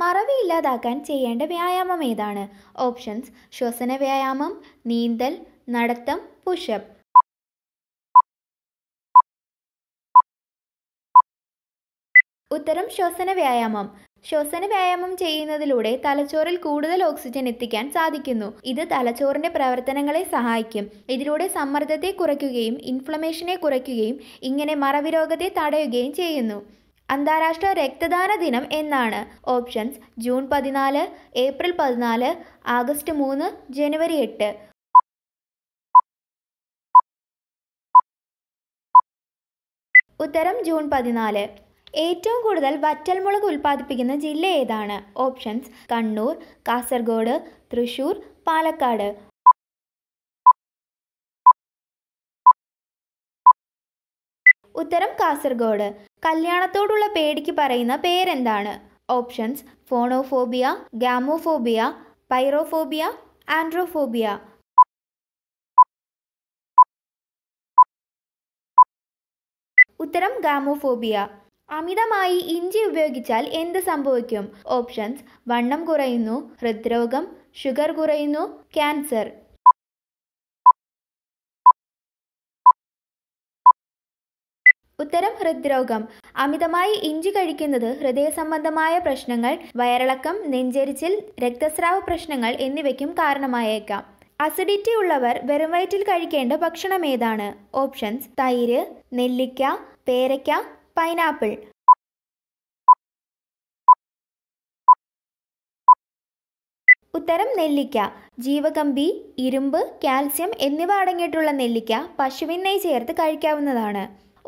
മറവി ഇല്ലാതാക്കാൻ ചെയ്യേണ്ട വ്യായാമം ഏതാണ് ഓപ്ഷൻസ് ശ്വസന വ്യായാമം നീന്തൽ നടത്തം പുഷപ്പ് ഉത്തരം ശ്വസന വ്യായാമം ശ്വസന വ്യായാമം ചെയ്യുന്നതിലൂടെ തലച്ചോറിൽ കൂടുതൽ ഓക്സിജൻ എത്തിക്കാൻ സാധിക്കുന്നു ഇത് തലച്ചോറിന്റെ പ്രവർത്തനങ്ങളെ സഹായിക്കും ഇതിലൂടെ സമ്മർദ്ദത്തെ കുറയ്ക്കുകയും ഇൻഫ്ലമേഷനെ കുറയ്ക്കുകയും ഇങ്ങനെ മറവിരോഗത്തെ തടയുകയും ചെയ്യുന്നു അന്താരാഷ്ട്ര രക്തദാന ദിനം എന്നാണ് ഓപ്ഷൻസ് ജൂൺ പതിനാല് ഏപ്രിൽ പതിനാല് ആഗസ്റ്റ് മൂന്ന് ജനുവരി എട്ട് ഉത്തരം ജൂൺ പതിനാല് ഏറ്റവും കൂടുതൽ വറ്റൽമുളക് ഉൽപ്പാദിപ്പിക്കുന്ന ജില്ല ഏതാണ് ഓപ്ഷൻസ് കണ്ണൂർ കാസർഗോഡ് തൃശൂർ പാലക്കാട് ഉത്തരം കാസർഗോഡ് കല്യാണത്തോടുള്ള പേടിക്ക് പറയുന്ന പേരെന്താണ് options phonophobia gamophobia pyrophobia androphobia ഉത്തരം ഗാമോഫോബിയ അമിതമായി ഇഞ്ചി ഉപയോഗിച്ചാൽ എന്ത് സംഭവിക്കും ഓപ്ഷൻസ് വണ്ണം കുറയുന്നു ഹൃദ്രോഗം ഷുഗർ കുറയുന്നു ക്യാൻസർ ഉത്തരം ഹൃദ്രോഗം അമിതമായി ഇഞ്ചി കഴിക്കുന്നത് ഹൃദയ സംബന്ധമായ പ്രശ്നങ്ങൾ വയറിളക്കം നെഞ്ചരിച്ചിൽ രക്തസ്രാവ പ്രശ്നങ്ങൾ എന്നിവയ്ക്കും കാരണമായേക്കാം അസിഡിറ്റി ഉള്ളവർ വെറും വയറ്റിൽ കഴിക്കേണ്ട ഭക്ഷണം ഏതാണ് ഓപ്ഷൻസ് തൈര് നെല്ലിക്ക പേരയ്ക്ക പൈനാപ്പിൾ ഉത്തരം നെല്ലിക്ക ജീവകമ്പി ഇരുമ്പ് കാൽസ്യം എന്നിവ അടങ്ങിയിട്ടുള്ള നെല്ലിക്ക പശുവിൻ ചേർത്ത് കഴിക്കാവുന്നതാണ്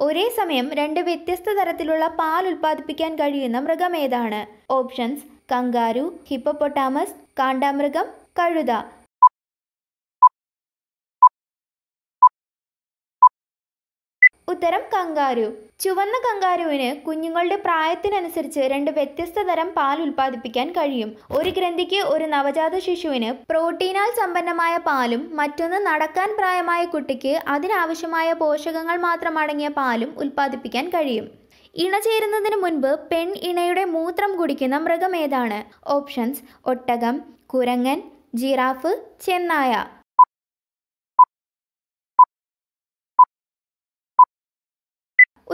ഒരേ സമയം രണ്ട് വ്യത്യസ്ത തരത്തിലുള്ള പാൽ ഉൽപ്പാദിപ്പിക്കാൻ കഴിയുന്ന മൃഗം ഏതാണ് ഓപ്ഷൻസ് കങ്കാരു ഹിപ്പോപ്പൊട്ടാമസ് കാണ്ടാമൃഗം കഴുത ഉത്തരം കങ്കാരു ചുവന്ന കങ്കാരുവിന് കുഞ്ഞുങ്ങളുടെ പ്രായത്തിനനുസരിച്ച് രണ്ട് വ്യത്യസ്ത തരം പാൽ ഉൽപ്പാദിപ്പിക്കാൻ കഴിയും ഒരു ഗ്രന്ഥിക്ക് ഒരു നവജാത ശിശുവിന് പ്രോട്ടീനാൽ സമ്പന്നമായ പാലും മറ്റൊന്ന് നടക്കാൻ പ്രായമായ കുട്ടിക്ക് അതിനാവശ്യമായ പോഷകങ്ങൾ മാത്രം അടങ്ങിയ പാലും ഉൽപ്പാദിപ്പിക്കാൻ കഴിയും ഇണ ചേരുന്നതിന് മുൻപ് പെൺ ഇണയുടെ മൂത്രം കുടിക്കുന്ന മൃഗം ഏതാണ് ഓപ്ഷൻസ് ഒട്ടകം കുരങ്ങൻ ജിറാഫ് ചെന്നായ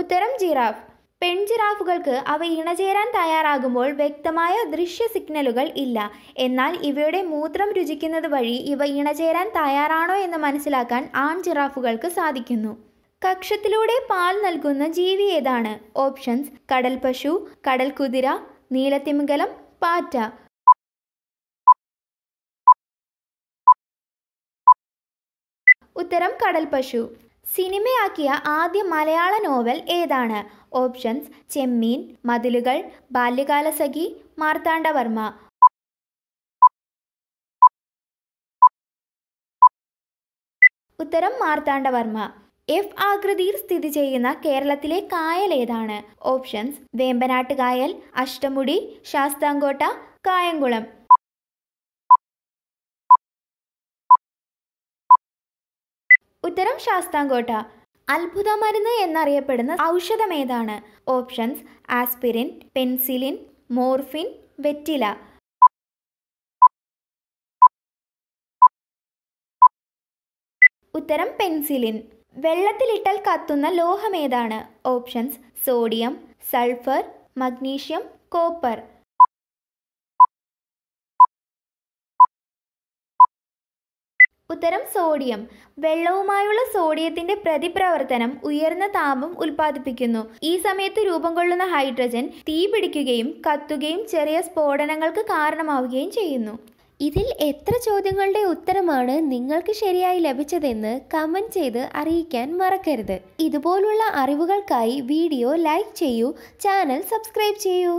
ഉത്തരം ജിറാഫ് പെൺജിറാഫുകൾക്ക് അവ ഇണചേരാൻ തയ്യാറാകുമ്പോൾ വ്യക്തമായ ദൃശ്യ സിഗ്നലുകൾ ഇല്ല എന്നാൽ ഇവയുടെ മൂത്രം രുചിക്കുന്നത് വഴി ഇവ ഇണചേരാൻ തയ്യാറാണോ എന്ന് മനസ്സിലാക്കാൻ ആൺ ജിറാഫുകൾക്ക് സാധിക്കുന്നു കക്ഷത്തിലൂടെ പാൽ നൽകുന്ന ജീവി ഏതാണ് ഓപ്ഷൻസ് കടൽ പശു കടൽ കുതിര നീലത്തിമിംഗലം പാറ്റ ഉത്തരം കടൽ പശു സിനിമയാക്കിയ ആദ്യ മലയാള നോവൽ ഏതാണ് ഓപ്ഷൻസ് ചെമ്മീൻ മതിലുകൾ ബാല്യകാലസഖി മാർത്താണ്ഡവർമ്മ ഉത്തരം മാർത്താണ്ഡവർമ്മ എഫ് ആകൃതിയിൽ സ്ഥിതി ചെയ്യുന്ന കേരളത്തിലെ കായൽ ഏതാണ് ഓപ്ഷൻസ് വേമ്പനാട്ട് കായൽ അഷ്ടമുടി ശാസ്താംകോട്ട കായംകുളം ഉത്തരം ശാസ്താംകോട്ട അത്ഭുത മരുന്ന് എന്നറിയപ്പെടുന്ന ഔഷധമേതാണ് ഓപ്ഷൻസ് ആസ്പിരിൻ പെൻസിലിൻ മോർഫിൻ വെറ്റില ഉത്തരം പെൻസിലിൻ വെള്ളത്തിലിട്ടൽ കത്തുന്ന ലോഹമേതാണ് options sodium sulphur magnesium copper ഉത്തരം സോഡിയം വെള്ളവുമായുള്ള സോഡിയത്തിന്റെ പ്രതിപ്രവർത്തനം ഉയർന്ന താപം ഉൽപ്പാദിപ്പിക്കുന്നു ഈ സമയത്ത് രൂപം കൊള്ളുന്ന ഹൈഡ്രജൻ തീപിടിക്കുകയും കത്തുകയും ചെറിയ സ്ഫോടനങ്ങൾക്ക് കാരണമാവുകയും ചെയ്യുന്നു ഇതിൽ എത്ര ചോദ്യങ്ങളുടെ ഉത്തരമാണ് നിങ്ങൾക്ക് ശരിയായി ലഭിച്ചതെന്ന് കമൻറ്റ് ചെയ്ത് അറിയിക്കാൻ മറക്കരുത് ഇതുപോലുള്ള അറിവുകൾക്കായി വീഡിയോ ലൈക്ക് ചെയ്യൂ ചാനൽ സബ്സ്ക്രൈബ് ചെയ്യൂ